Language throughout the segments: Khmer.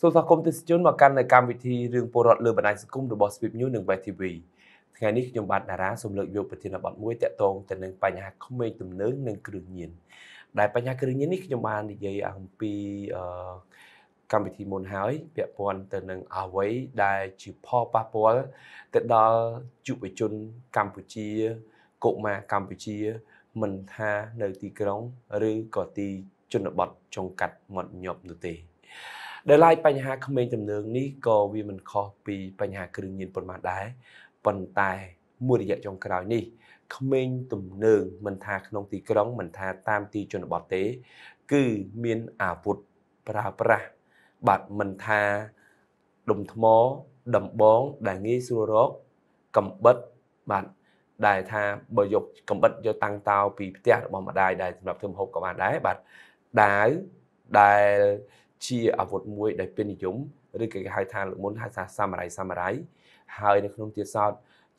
សូមស្វាគមន៍ទេសជនមកកាន់នៅកម្មវិធីរឿងពលរដ្ឋលើបណ្ដាញសង្គមរបស់ Swift News និង VTV ថ្ងៃនេះខ្ញុំបាទតារាសូមលើកយកប្រធានបទមួយទាក់ទងទៅនឹងបញ្ហាក្មេងទំនើងនិងគ្រឿងញៀនដែលបញ្ហាគ្រឿងញៀននេះខ្ញុំបាននិយាយអំពីអឺកម្មវិធីមុនហើយពាក់ព័ន្ធទៅនឹងអ្វីដែលជាផលប៉ះពាល់ទៅដល់យុវជនកម្ពុជាកុមារកម្ពុជា មិនថានៅទីក្រុងឬក៏ទីជនបទចុងកាត់មាត់ញាប់នោះទេដែលឡាយបញ្ហាក្មេងទំនើងនេះក៏វាមិនខុសពីបញ្ហាគ្រឿងញៀនប៉ុន្មានដែរប៉ុន្តែមួយរយៈចុងក្រោយនេះក្មេងទំនើងមិនថាក្នុងទីក្រុងមិនថាតាមទីជនបទទេ គឺមានអាវុធប្រើប្រាស់បាទមិនថាដុំថ្មដំបងដែលងាយស្រួលរកកំបិតបាទដែលថាបើយកកំបិតយកតាំងតោពីផ្ទះរបស់ម្ដាយដែលសម្រាប់ធ្វើហូបក៏បានដែរបាទដាវដែលជាអាវុធមួយដែលពេញនិយមឬក៏គេហៅថាលោកមុនហៅថាសាមរៃសាមរៃហើយនៅក្នុងទៀតសោត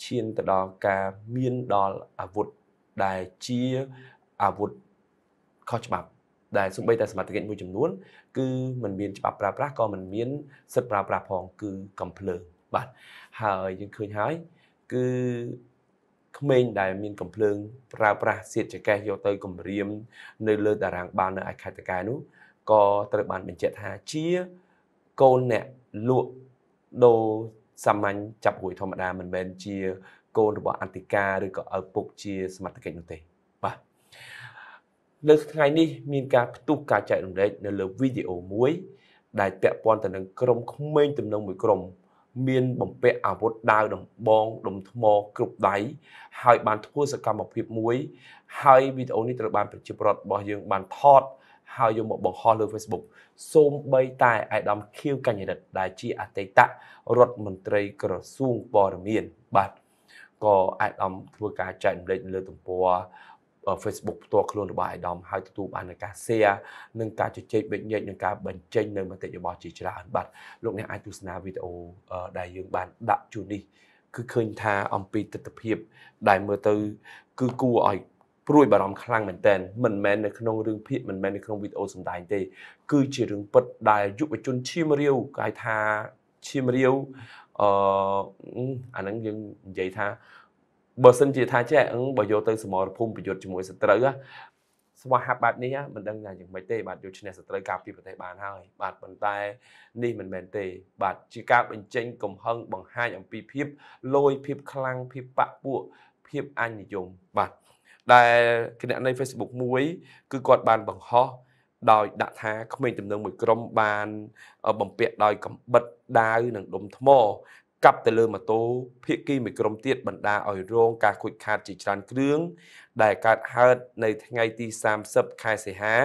ឈានទៅដល់ការមានដល់អាវុធដែលជាអាវុធខុសច្បាប់ ដែលសម្បីតែសមត្ថកិច្ចមួយចំនួនគឺมันមានច្បាប់ប្រើប្រាស់ក៏มันមាន សិទ្ធិប្រើប្រាស់ផង គឺកំភ្លើងបាទហើយយើងឃើញហើយគឺក្មេងដែលមានកំភ្លើងប្រើប្រាស់សៀតចកេះយកទៅគម្រាមនៅលើ តារាងបាននៅឯខេត្តតកែនោះក៏ត្រូវបានបញ្ជាក់ថាជាកូនអ្នកលក់ដូរសាមញ្ញចាប់ហួយធម្មតាមិនមែនជា កូនរបស់អន្តិកាឬក៏ឪពុកជាសមត្ថកិច្ចនោះទេបាទនៅថ្ងៃនេះមានការផ្ទុះការចែករំលែកនៅលើវីដេអូមួយ ដែលពាក់ព័ន្ធទៅនឹងក្រុមក្មេងទំនងមួយក្រុម មានបំពាក់អាវុធដាវដំបងដុំថ្មគ្រប់ដៃហើយ បាន ធ្វើសកម្មភាពមួយ ហើយវីដេអូនេះត្រូវបានប្រជាពលរដ្ឋរបស់យើងបានថតហើយយកមកបង្ហោះលើ Facebook សូម្បីតែអាយដាមខៀវកញ្ញរិទ្ធដែលជាអតីតរដ្ឋមន្ត្រីក្រសួងព័ត៌មានបាទក៏អាយដាមធ្វើការចែករំលែកលើ ទំព័រ Facebook ផ្ទាល់ខ្លួនរបស់អាយដាមហើយទទួលបានការ share និងការជជែកវិញ្ញាណនិងការបញ្ចេញនៅមតិយោបល់ជាច្រើនបាទលោកអ្នកអាចទស្សនាវីដេអូដែលយើងបានដាក់ជូននេះ គឺឃើញថាអំពីទស្សនវិជ្ជាដែលមើលទៅ គឺគួរឲ្យព្រួយបារម្ភខ្លាំងមែនទែនមិនមែននៅក្នុងរឿងភាគមិនមែននៅក្នុងវីដេអូសម្ដែងទេ គឺជារឿងពិតដែលយុវជនឈាមរាវគេហៅថាឈាមរាវអឺអាហ្នឹងយើងនិយាយថាបើសិនជាថាចេះអឹងបើយកទៅសមរភូមិប្រយុទ្ធជាមួយសត្រូវស្វាហាប់បែបនេះមិនដឹងថាយ៉ាងម៉េចទេបាទយកឈ្នះសត្រូវការពីប្រទេសបានហើយបាទប៉ុន្តែនេះមិនមែនទេបាទជាការបញ្ចេញ កំហឹងបង្ហាញអំពីភាពលយភាពខ្លាំងភាពបាក់ពួកភាពអញ្ញយមបាទដែលគណនី Facebook មួយ គឺគាត់បានបង្ហោះដោយ ដាក់ថាក្មេងទំនើង មួយក្រុមបានបំពាក់ដោយកំបិតដាវនិងដុំថ្មកាប់ទៅលើម៉ូតូភៀកគីមួយក្រុមទៀតបណ្ដាឲ្យរងការខូចខាតជាច្រើនគ្រឿងដែលកើតកើតនៅថ្ងៃទី30ខែសីហា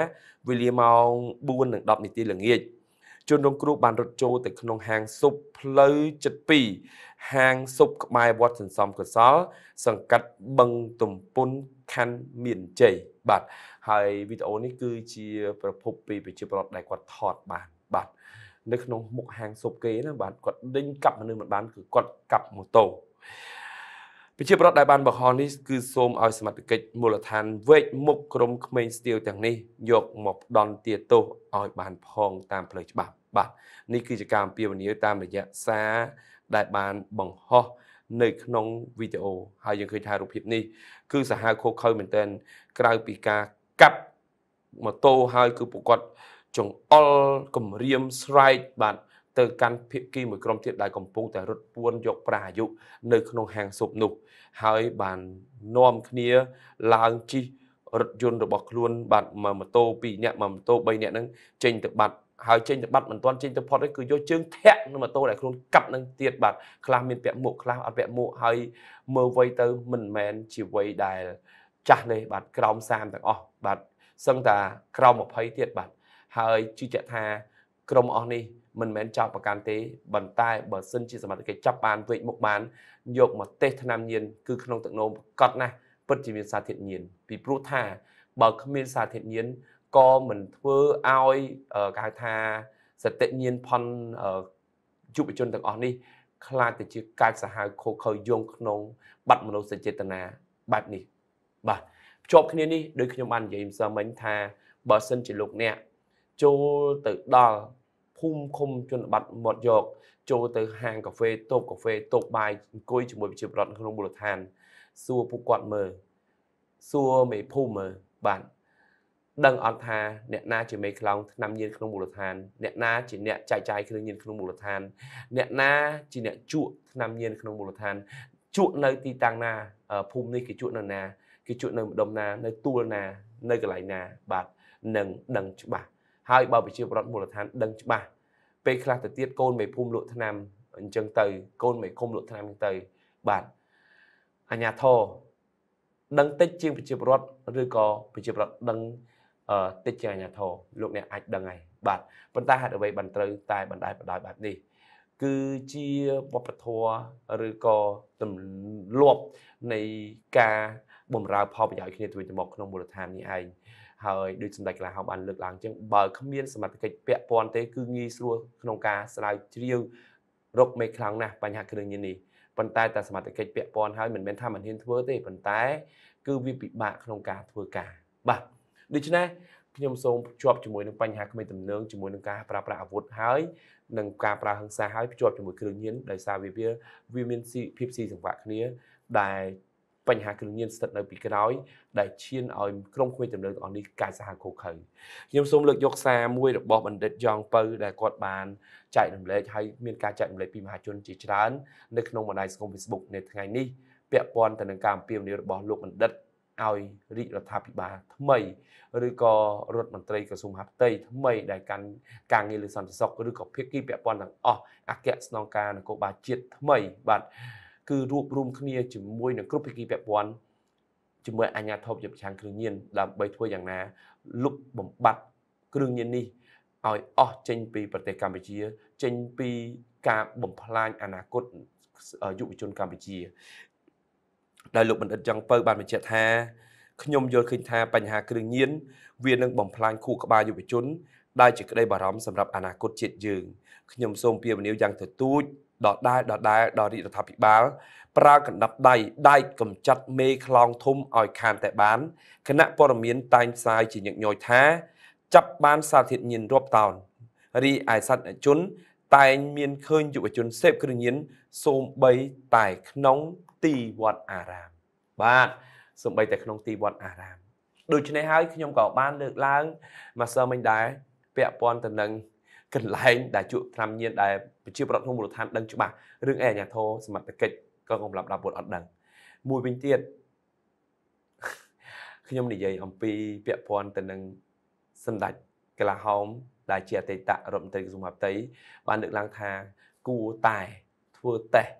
វេលាម៉ោង4:10នាទីល្ងាច។ជនរងគ្រោះបានរត់ចូលទៅក្នុងហាងស៊ុបផ្លូវ72ហាងស៊ុបក្បែរវត្តសន្សំកុសលសង្កាត់បឹងទំពុនខណ្ឌមានជ័យបាទហើយវីដេអូនេះគឺជា ប្រភពពីប្រជាពលរដ្ឋដែលគាត់ថត បានបាទនៅក្នុងមុខហាងស៊ុបគេណាបាទគាត់ដេញកាប់មនុស្សមិនបានគឺគាត់កាប់ម៉ូតូប្រជាប្រដ្ឋដែលបានបង្ហោះនេះគឺសូមឲ្យសមត្ថកិច្ចមូលដ្ឋានវេកមុខក្រុមក្មេងស្ទាវទាំងនេះយកមកដន់ទាទោសឲ្យបាន ផងតាមផ្លូវច្បាប់បាទនេះគឺជាការអំពាវនាវតាមរយៈសារដែលបានបង្ហោះនៅក្នុងវីដេអូហើយយើងឃើញថារូបភាពនេះគឺសាហាវខុសខើមែនទែនក្រៅពីការកាប់ម៉ូតូហើយគឺពួកគាត់ចង្អុលគំរាមស្រែកបាទទៅកាន់ភៀកគីមួយក្រុមទៀតដែលកំពុងតែរត់ពួនយកប្រាអាយុនៅ ក្នុងហាងស៊ុបនោះ ហើយបាននាំគ្នាឡើងជិះរថយន្តរបស់ខ្លួនបាទមកម៉ូតូ2នាក់មកម៉ូតូ3នាក់ហ្នឹងចេញទៅបាត់ ហើយចេញទៅបាត់មិនទាន់ចេញទៅផុតទេគឺយកជើងធាក់នៅម៉ូតូដែលខ្លួនកាប់នឹងទៀតបាទខ្លះមានពាក់មួកខ្លះអត់ពាក់មួកហើយមើលវ័យទៅមិនមែនជាវ័យដែលចាស់ទេបាទក្រោម30ទាំងអស់បាទសឹងតាក្រោម20ទៀតបាទហើយជឿជាក់ថាក្រុមអស់នេះមិនមែនចោតប្រកាន់ទេប៉ុន្តែបើសិនជាសមត្ថកិច្ចចាប់បានវេកមុខបាន យកមកទេសថ្នាំញៀនគឺក្នុងទឹកនោមប្រកាសណាស់ពិតជាមាន សារធាតុញៀនពីព្រោះថាបើគ្មានសារធាតុញៀនក៏មិនធ្វើឲ្យគេហៅថាសតិញៀនផនយុវជនទាំងអស់នេះខ្លាចទៅជាកាចសាហាវខូខើយង ក្នុង បាត់មនោសញ្ចេតនាបែបនេះបាទភ្ជាប់គ្នានេះដោយខ្ញុំបាននិយាយម្សិលមិញថា បើសិនជាលោកអ្នកចូលទៅដល់ូមិឃុំជនបទមាត់យកចូលទៅហាងកាហ្វេតូបកាហ្វេតូបបាយអង្គុយជាមួយប្រជាពលរដ្ឋក្នុងមូលដ្ឋានសួរពួកគាត់មើលសួរមេភូមិមើលបាទដឹងអត់ថាអ្នកណាជាមេខ្លោងឆ្នាំញៀនក្នុងមូលដ្ឋានអ្នកណាជាអ្នកចាយចាយគ្រឿងញៀនក្នុងមូលដ្ឋានអ្នកណាជាអ្នកជក់ឆ្នាំញៀនក្នុងមូលដ្ឋានជក់នៅ ទីតាំងណាភូមិនេះគេជក់នៅណាគេជក់នៅម្ដុំណានៅទួលណានៅកន្លែងណាបាទនឹងដឹងច្បាស់ហើយបើប្រជាពលរដ្ឋមូលដ្ឋានដឹងច្បាស់ពេលខ្លះទៅទៀតកូនមេភូមិលក់ថ្នាំអញ្ចឹងទៅ កូន មេឃុំលក់ថ្នាំអញ្ចឹងទៅបាទអាញាធរដឹងតិចជាងប្រជាពលរដ្ឋឬក៏ប្រជាពលរដ្ឋដឹងតិចជាងអាញាធរលោកអ្នកអាចដឹងហើយបាទប៉ុន្តែហេតុអ្វីបានត្រូវតែបណ្ដាយបណ្ដោយបែបនេះគឺជាវប្បធម៌ឬក៏ទម្លាប់នៃការបំរើផលប្រយោជន៍គ្នាទៅវិញទៅមកក្នុងមូលដ្ឋាននេះឯងហើយដូចសម្ដេចក្លាហោបានលើកឡើងអញ្ចឹងបើគ្មានសមត្ថកិច្ចពាក់ព័ន្ធទេគឺងាយស្រួលក្នុងការស្រាវជ្រាវរកមេខ្លាំងណាស់បញ្ហាគ្រឿងញៀននេះប៉ុន្តែតែសមត្ថកិច្ចពាក់ព័ន្ធហើយមិនមែនថាមិនហ៊ានធ្វើទេប៉ុន្តែ គឺវាពិបាកក្នុងការធ្វើការបាទដូច្នេះខ្ញុំសូមភ្ជាប់ជាមួយនឹងបញ្ហាគ្មានទំនើងជាមួយនឹងការប្រើប្រាស់អាវុធហើយនិងការប្រើហិង្សាហើយភ្ជាប់ជាមួយ គ្រឿងញៀនដោយសារវាវាមានភាពស៊ីសង្វាក់គ្នាដែលបញ្ហាគ្រឿងញៀនស្ថិតនៅពីក្រោយដែលឈានឲ្យក្រុមគ្មានទំនើបទាំងអស់នេះកាយសាហាវខុសខើខ្ញុំសូមលើកយក សារមួយរបស់បណ្ឌិតយ៉ងពៅដែលគាត់បានចែករំលែកហើយមានការចែករំលែកពីមហាជនជាច្រើននៅក្នុងបណ្ដាញសង្គម Facebook នៅថ្ងៃនេះពាក់ព័ន្ធទៅនឹងការអំពាវនាវរបស់លោកបណ្ឌិតឲ្យរាជរដ្ឋាភិបាលថ្មីឬក៏រដ្ឋមន្ត្រីក្រសួងមហាផ្ទៃថ្មីដែលកាន់ការងារលើសន្តិសុខឬក៏ភាគីពាក់ព័ន្ធទាំងអស់អគ្គស្នងការនគរបាលជាតិថ្មីបាទគឺរួបរวมគ្នាជាមួយនឹងគ្រប់ភាគីពាក់ព័ន្ធជាមួយអាជ្ញាធរជាប្រឆាំងគ្រឿងញៀនដើម្បីធ្វើយ៉ាងណាលុបបំបត្តិគ្រឿងញៀននេះឲ្យអស់ចេញពីប្រទេសកម្ពុជាចេញពីការបំផ្លាញអនាគតយុវជនកម្ពុជាដែលលោកបណ្ឌិតចង់ពៅបានបញ្ជាក់ថាខ្ញុំយល់ឃើញថាបញ្ហាគ្រឿងញៀនវានឹងបំផ្លាញខួរក្បាលយុវជន ដែលជាក្តីបារម្ភសម្រាប់អនាគតជាតិយើងខ្ញុំសូមពាវនាវយ៉ាង ទទូចដដែលដដែលដល់រាជរដ្ឋាភិបាលប្រើកណ្ដាប់ដៃដៃកំចាត់មេខ្លោងធំឲ្យខានតែបានគណៈព័ត៌មានតែងផ្សាយជាញឹកញយថាចាប់បានសារធាតុញៀនរាប់តោនរីឯសត្វជនតែងមានឃើញយុវជនសេពគ្រឿងញៀនសូម្បីតែក្នុងទីវត្តអារាមបាទសូម្បីតែក្នុងទីវត្តអារាមដូច្នេះហើយខ្ញុំក៏បានលើកឡើងមកសើមិញដែរពាក់ព័ន្ធទៅនឹងកន្លែងដែលជក់ថ្នាំញៀនដែលប្រជាប្រដ្ឋក្នុងមូលដ្ឋានដឹងច្បាស់រឿងអីអាញាធរសមត្ថកិច្ចក៏កំឡប់ដល់ពុតអត់ដឹង មួយវិញទៀតខ្ញុំនិយាយអំពីពាក់ព័ន្ធទៅនឹងសម្ដេចកលាហោមដែលជាអតីតរដ្ឋមន្ត្រីក្រសួងមហាផ្ទៃបានលើកឡើងថាគួរតែធ្វើតេស្ត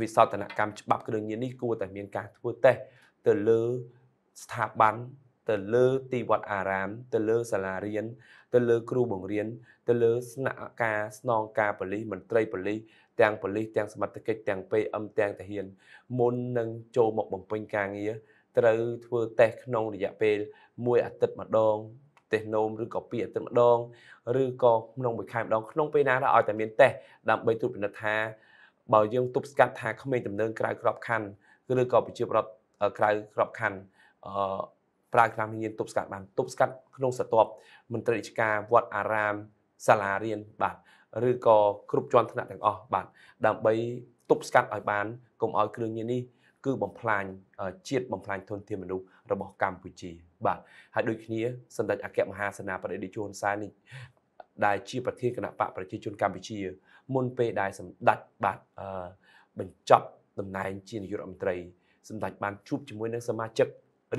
វិសោធនកម្មច្បាប់គ្រឿងញៀននេះគួរតែមានការធ្វើតេស្តទៅលើស្ថាប័នទៅលើទីវត្តអារាមទៅលើសាលារៀនទៅលើគ្រូបង្រៀនទៅលើស្នាក់ការស្នងការប៉ូលីសមន្ត្រីប៉ូលីសទាំងប៉ូលីសទាំងសមត្ថកិច្ចទាំង PM ទាំងទាហានមុននឹងចូលមកបំពេញការងារត្រូវធ្វើតេស្តក្នុងរយៈពេល1អាទិត្យម្ដងតេស្តនោមឬក៏ពីរអាទិត្យម្ដងឬក៏ក្នុងមួយខែម្ដងក្នុងពេលណាដែរឲ្យតែមានតេស្តដើម្បីត្រួតពិនិត្យថាបើយើងទប់ស្កាត់ថាគ្មានដំណើរក្រៅក្របខ័ណ្ឌឬក៏ប្រជាប្រដ្ឋក្រៅក្របខ័ណ្ឌអឺប្រើខ្លាមានញៀនទប់ស្កាត់បានទប់ស្កាត់ក្នុងស្រទាប់មន្ត្រីរាជការវត្តអារាមសាលារៀនបាទឬក៏គ្រប់ជាន់ថ្នាក់ទាំងអស់បាទដើម្បីទប់ស្កាត់ឲ្យបានកុំឲ្យគ្រឿងញៀននេះគឺបំផ្លាញជាតិបំផ្លាញធនធានមនុស្សរបស់កម្ពុជា បាទហើយដូចគ្នាសម្ដេចអគ្គមហាសេនាបតីតេជោហ៊ុនសែននេះដែលជាប្រធានគណៈបកប្រជាជនកម្ពុជា មុនពេលដែលសម្ដេចបាទបញ្ចប់តំណែង ជានាយករដ្ឋមន្ត្រីសម្ដេចបានជួបជាមួយនឹងសមាជិក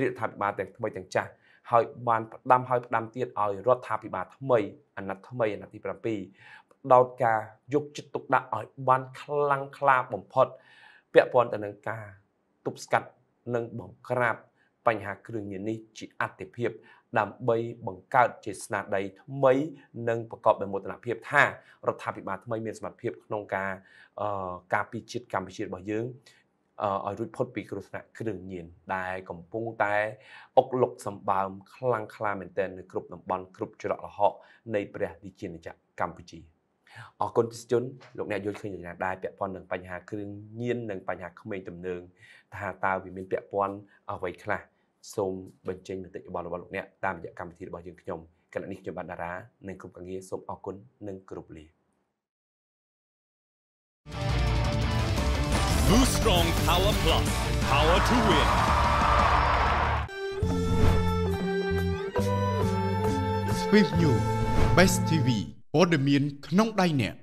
រដ្ឋាភិបាលទាំងថ្មីទាំងចាស់ហើយបានផ្ដាំហើយផ្ដាំទៀតឲ្យរដ្ឋាភិបាលថ្មីអាណត្តិថ្មីអាណត្តិទី7ដោតការយកចិត្តទុកដាក់ឲ្យបានខ្លាំងក្លាបំផុត ពាក់ព័ន្ធទៅនឹងការទប់ស្កាត់និងបង្ក្រាបបញ្ហាគ្រឿងញៀននេះជាអតិភិបដើម្បីបង្កើតជាស្នាដៃថ្មីនិងប្រកបដោយមោទនភាពថារដ្ឋាភិបាលថ្មីមានសមត្ថភាពក្នុងការអឺការពីជាតិកម្ពុជារបស់យើងឲ្យរួចផុតពីគ្រោះថ្នាក់គ្រឿងញៀនដែលកំពុងតែអុកលុកសម្បើម ខ្លាំងខ្លាមែនទែននៅគ្រប់តំបន់គ្រប់ច្រកល្ហកនៃព្រះរាជាណាចក្រកម្ពុជាអរគុណទស្សជនលោកអ្នកយល់ឃើញយ៉ាងណាដែរពាក់ព័ន្ធនឹងបញ្ហាគ្រឿងញៀននិងបញ្ហាក្មេងទំនើងថាតើវាមានពាក់ព័ន្ធអ្វីខ្លះសូមបញ្ចេញមតិយោបល់របស់លោកអ្នកតាមរយៈកម្មវិធីរបស់យើងខ្ញុំគណៈនេះខ្ញុំបាទតារានិងក្រុមការងារសូមអរគុណនិងគោរពលា Boost Strong Power Plus. Power to win. Swift New. Best TV mean, ព័ត៌មានក្នុងដៃអ្នក